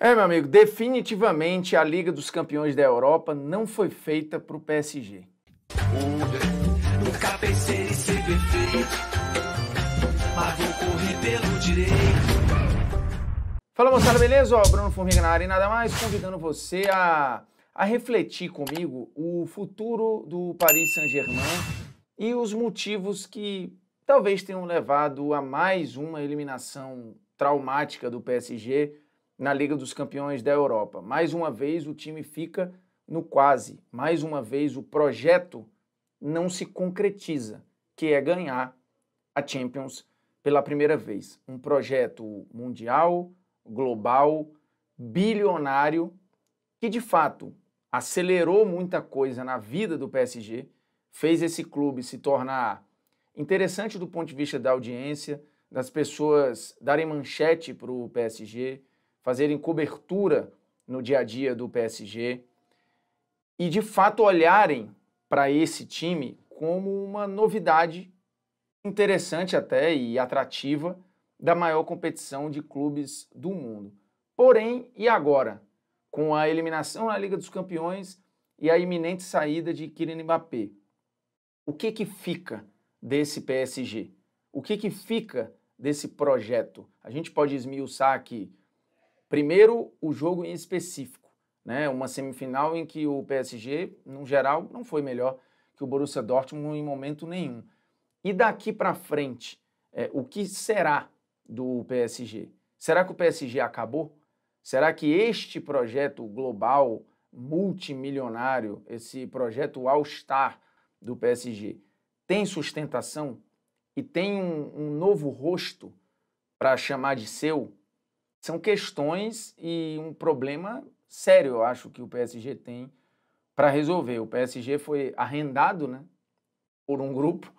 É, meu amigo, definitivamente a Liga dos Campeões da Europa não foi feita para o PSG. Fala moçada, beleza? Ó, Bruno Formiga na área e nada mais, convidando você a, a refletir comigo o futuro do Paris Saint-Germain e os motivos que talvez tenham levado a mais uma eliminação traumática do PSG na Liga dos Campeões da Europa. Mais uma vez o time fica no quase, mais uma vez o projeto não se concretiza, que é ganhar a Champions pela primeira vez. Um projeto mundial, global, bilionário, que de fato acelerou muita coisa na vida do PSG, fez esse clube se tornar interessante do ponto de vista da audiência, das pessoas darem manchete para o PSG, fazerem cobertura no dia a dia do PSG e de fato olharem para esse time como uma novidade interessante até e atrativa da maior competição de clubes do mundo. Porém, e agora? Com a eliminação na Liga dos Campeões e a iminente saída de Kylian Mbappé, o que que fica desse PSG? O que que fica desse projeto? A gente pode esmiuçar aqui Primeiro, o jogo em específico, né? Uma semifinal em que o PSG, no geral, não foi melhor que o Borussia Dortmund em momento nenhum. E daqui para frente, é, o que será do PSG? Será que o PSG acabou? Será que este projeto global multimilionário, esse projeto All-Star do PSG, tem sustentação e tem um, um novo rosto para chamar de seu são questões e um problema sério, eu acho, que o PSG tem para resolver. O PSG foi arrendado né, por um grupo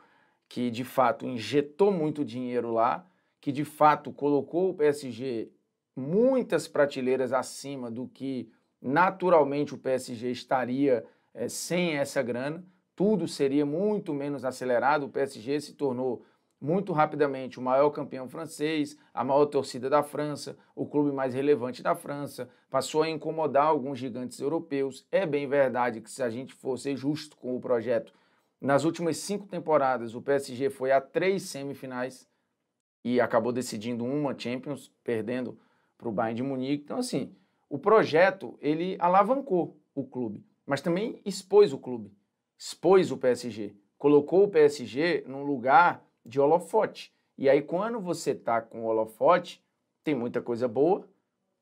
que de fato injetou muito dinheiro lá, que de fato colocou o PSG muitas prateleiras acima do que naturalmente o PSG estaria é, sem essa grana. Tudo seria muito menos acelerado. O PSG se tornou muito rapidamente o maior campeão francês, a maior torcida da França, o clube mais relevante da França, passou a incomodar alguns gigantes europeus. É bem verdade que, se a gente fosse justo com o projeto, nas últimas cinco temporadas o PSG foi a três semifinais e acabou decidindo uma Champions, perdendo para o Bayern de Munique. Então, assim, o projeto ele alavancou o clube, mas também expôs o clube, expôs o PSG, colocou o PSG num lugar de holofote. E aí, quando você está com holofote, tem muita coisa boa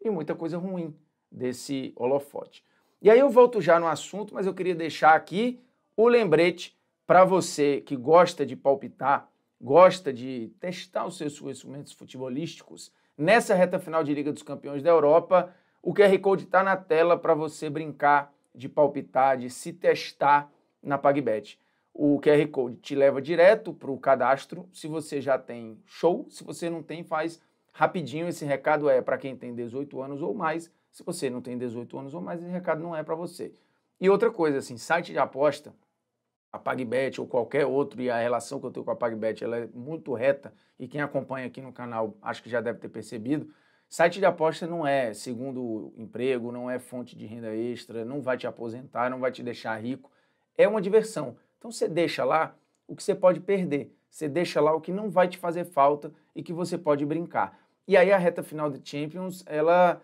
e muita coisa ruim desse holofote. E aí eu volto já no assunto, mas eu queria deixar aqui o lembrete para você que gosta de palpitar, gosta de testar os seus instrumentos futebolísticos. Nessa reta final de Liga dos Campeões da Europa, o QR Code está na tela para você brincar de palpitar, de se testar na PagBet. O QR Code te leva direto para o cadastro. Se você já tem, show. Se você não tem, faz rapidinho. Esse recado é para quem tem 18 anos ou mais. Se você não tem 18 anos ou mais, esse recado não é para você. E outra coisa, assim, site de aposta, a PagBet ou qualquer outro, e a relação que eu tenho com a PagBet ela é muito reta, e quem acompanha aqui no canal acho que já deve ter percebido, site de aposta não é segundo emprego, não é fonte de renda extra, não vai te aposentar, não vai te deixar rico, é uma diversão. Então você deixa lá o que você pode perder, você deixa lá o que não vai te fazer falta e que você pode brincar. E aí a reta final de Champions, ela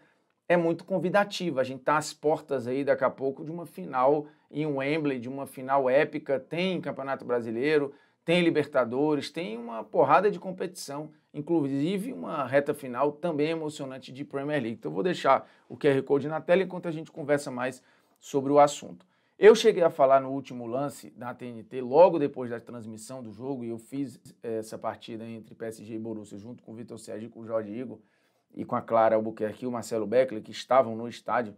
é muito convidativa. A gente está às portas aí daqui a pouco de uma final em Wembley, de uma final épica, tem Campeonato Brasileiro, tem Libertadores, tem uma porrada de competição, inclusive uma reta final também emocionante de Premier League. Então eu vou deixar o QR Code na tela enquanto a gente conversa mais sobre o assunto. Eu cheguei a falar no último lance da TNT, logo depois da transmissão do jogo, e eu fiz eh, essa partida entre PSG e Borussia, junto com o Vitor Sérgio, com o Jorge Igor e com a Clara Albuquerque e o Marcelo Beckley que estavam no estádio.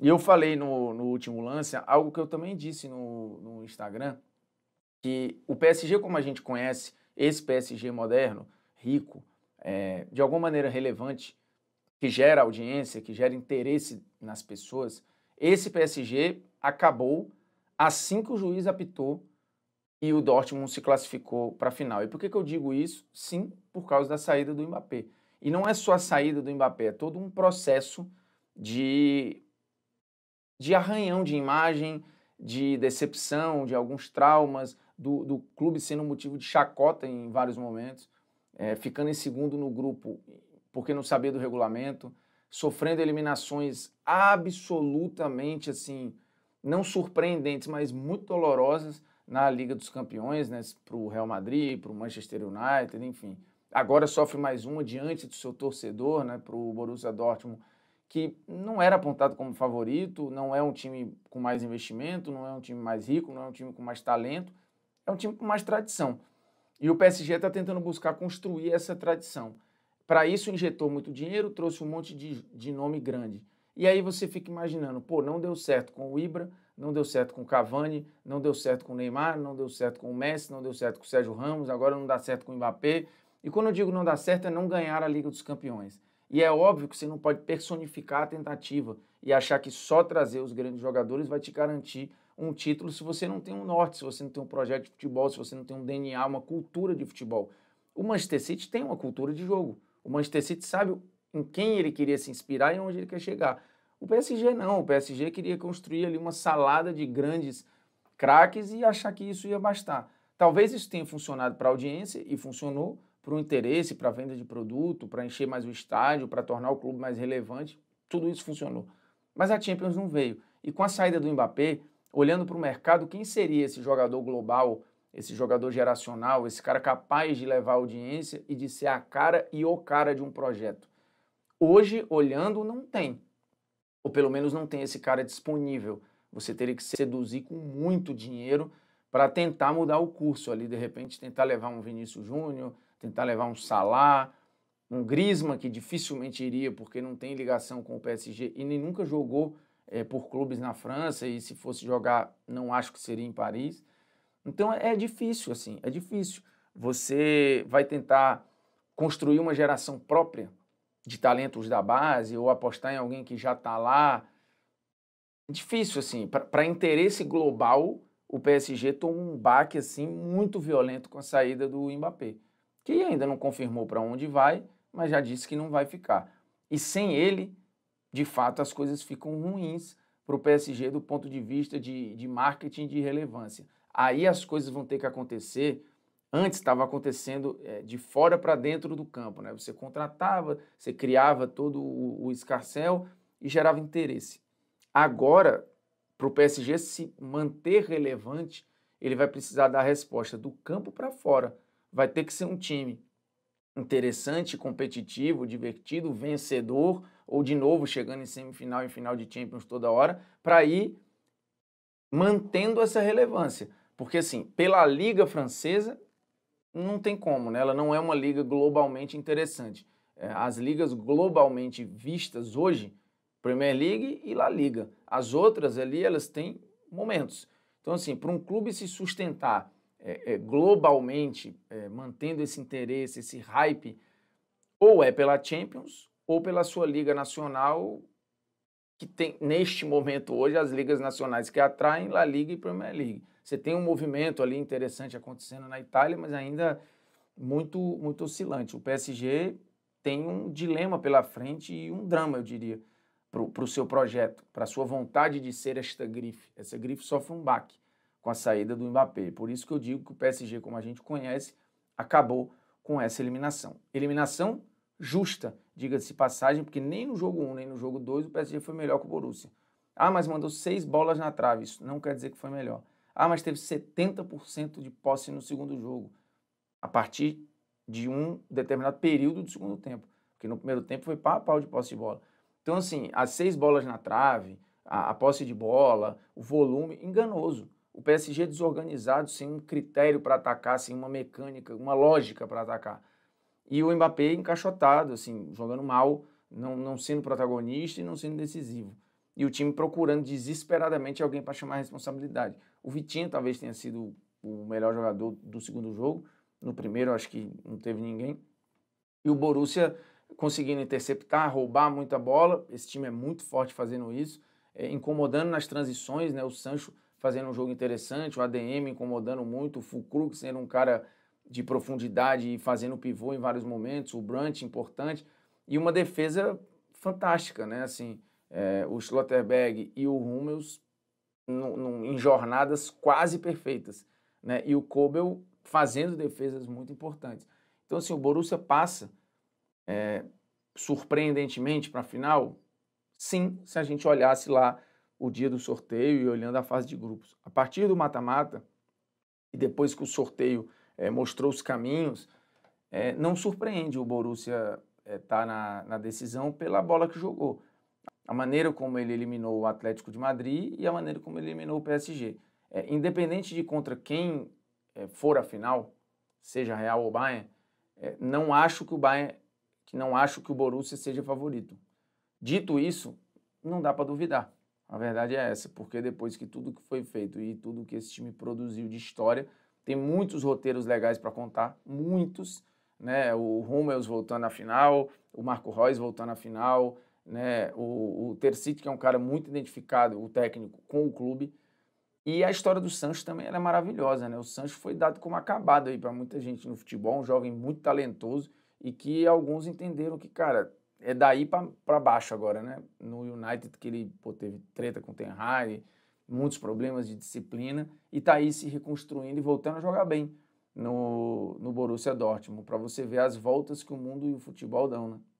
E eu falei no, no último lance algo que eu também disse no, no Instagram, que o PSG, como a gente conhece, esse PSG moderno, rico, é, de alguma maneira relevante, que gera audiência, que gera interesse nas pessoas, esse PSG acabou assim que o juiz apitou e o Dortmund se classificou para a final. E por que, que eu digo isso? Sim, por causa da saída do Mbappé. E não é só a saída do Mbappé, é todo um processo de, de arranhão de imagem, de decepção, de alguns traumas, do, do clube sendo motivo de chacota em vários momentos, é, ficando em segundo no grupo porque não sabia do regulamento, sofrendo eliminações absolutamente assim não surpreendentes, mas muito dolorosas na Liga dos Campeões, né, para o Real Madrid, para o Manchester United, enfim. Agora sofre mais uma diante do seu torcedor, né, para o Borussia Dortmund, que não era apontado como favorito, não é um time com mais investimento, não é um time mais rico, não é um time com mais talento, é um time com mais tradição. E o PSG está tentando buscar construir essa tradição. Para isso, injetou muito dinheiro, trouxe um monte de, de nome grande. E aí você fica imaginando, pô, não deu certo com o Ibra, não deu certo com o Cavani, não deu certo com o Neymar, não deu certo com o Messi, não deu certo com o Sérgio Ramos, agora não dá certo com o Mbappé. E quando eu digo não dá certo é não ganhar a Liga dos Campeões. E é óbvio que você não pode personificar a tentativa e achar que só trazer os grandes jogadores vai te garantir um título se você não tem um norte, se você não tem um projeto de futebol, se você não tem um DNA, uma cultura de futebol. O Manchester City tem uma cultura de jogo. O Manchester City sabe em quem ele queria se inspirar e onde ele quer chegar. O PSG não, o PSG queria construir ali uma salada de grandes craques e achar que isso ia bastar. Talvez isso tenha funcionado para a audiência e funcionou para o interesse, para a venda de produto, para encher mais o estádio, para tornar o clube mais relevante, tudo isso funcionou. Mas a Champions não veio. E com a saída do Mbappé, olhando para o mercado, quem seria esse jogador global, esse jogador geracional, esse cara capaz de levar audiência e de ser a cara e o cara de um projeto? Hoje, olhando, não tem. Ou pelo menos não tem esse cara disponível. Você teria que seduzir com muito dinheiro para tentar mudar o curso ali, de repente tentar levar um Vinícius Júnior, tentar levar um Salah, um Grisma, que dificilmente iria porque não tem ligação com o PSG e nem nunca jogou é, por clubes na França e se fosse jogar não acho que seria em Paris. Então é, é difícil assim, é difícil. Você vai tentar construir uma geração própria de talentos da base ou apostar em alguém que já está lá. difícil, assim. Para interesse global, o PSG tomou um baque assim, muito violento com a saída do Mbappé, que ainda não confirmou para onde vai, mas já disse que não vai ficar. E sem ele, de fato, as coisas ficam ruins para o PSG do ponto de vista de, de marketing de relevância. Aí as coisas vão ter que acontecer antes estava acontecendo é, de fora para dentro do campo. Né? Você contratava, você criava todo o, o escarcel e gerava interesse. Agora, para o PSG se manter relevante, ele vai precisar dar resposta do campo para fora. Vai ter que ser um time interessante, competitivo, divertido, vencedor, ou de novo chegando em semifinal e final de Champions toda hora, para ir mantendo essa relevância. Porque, assim, pela Liga Francesa, não tem como, né? Ela não é uma liga globalmente interessante. É, as ligas globalmente vistas hoje, Premier League e La Liga. As outras ali, elas têm momentos. Então, assim, para um clube se sustentar é, é, globalmente, é, mantendo esse interesse, esse hype, ou é pela Champions, ou pela sua liga nacional, que tem, neste momento hoje, as ligas nacionais que atraem La Liga e Premier League. Você tem um movimento ali interessante acontecendo na Itália, mas ainda muito, muito oscilante. O PSG tem um dilema pela frente e um drama, eu diria, para o pro seu projeto, para a sua vontade de ser esta grife. Essa grife sofre um baque com a saída do Mbappé. Por isso que eu digo que o PSG, como a gente conhece, acabou com essa eliminação. Eliminação justa, diga-se passagem, porque nem no jogo 1, nem no jogo 2 o PSG foi melhor que o Borussia. Ah, mas mandou seis bolas na trave. Isso não quer dizer que foi melhor. Ah, mas teve 70% de posse no segundo jogo, a partir de um determinado período do segundo tempo. Porque no primeiro tempo foi pau a pau de posse de bola. Então, assim, as seis bolas na trave, a, a posse de bola, o volume, enganoso. O PSG é desorganizado, sem um critério para atacar, sem uma mecânica, uma lógica para atacar. E o Mbappé encaixotado, assim, jogando mal, não, não sendo protagonista e não sendo decisivo. E o time procurando desesperadamente alguém para chamar a responsabilidade. O Vitinho talvez tenha sido o melhor jogador do segundo jogo. No primeiro, acho que não teve ninguém. E o Borussia conseguindo interceptar, roubar muita bola. Esse time é muito forte fazendo isso, é, incomodando nas transições, né? O Sancho fazendo um jogo interessante, o ADM incomodando muito, o Fulcrux sendo um cara de profundidade e fazendo pivô em vários momentos, o Brunt importante e uma defesa fantástica, né? Assim, é, o Schlotterberg e o Hummels no, no, em jornadas quase perfeitas, né? E o Kobel fazendo defesas muito importantes. Então, assim, o Borussia passa é, surpreendentemente para a final? Sim, se a gente olhasse lá o dia do sorteio e olhando a fase de grupos. A partir do mata-mata, e depois que o sorteio é, mostrou os caminhos, é, não surpreende o Borussia estar é, tá na, na decisão pela bola que jogou a maneira como ele eliminou o Atlético de Madrid e a maneira como ele eliminou o PSG. É, independente de contra quem é, for a final, seja Real ou Bayern, é, não acho que o Bayern, que não acho que o Borussia seja favorito. Dito isso, não dá para duvidar. A verdade é essa, porque depois que tudo que foi feito e tudo que esse time produziu de história, tem muitos roteiros legais para contar, muitos, né? O Hummels voltando à final, o Marco Reus voltando à final, né? O, o que é um cara muito identificado, o técnico, com o clube. E a história do Sancho também é maravilhosa, né? O Sancho foi dado como acabado aí para muita gente no futebol, um jovem muito talentoso e que alguns entenderam que, cara, é daí para baixo agora, né? No United que ele pô, teve treta com o Ten Hag, muitos problemas de disciplina e tá aí se reconstruindo e voltando a jogar bem no, no Borussia Dortmund, para você ver as voltas que o mundo e o futebol dão, né?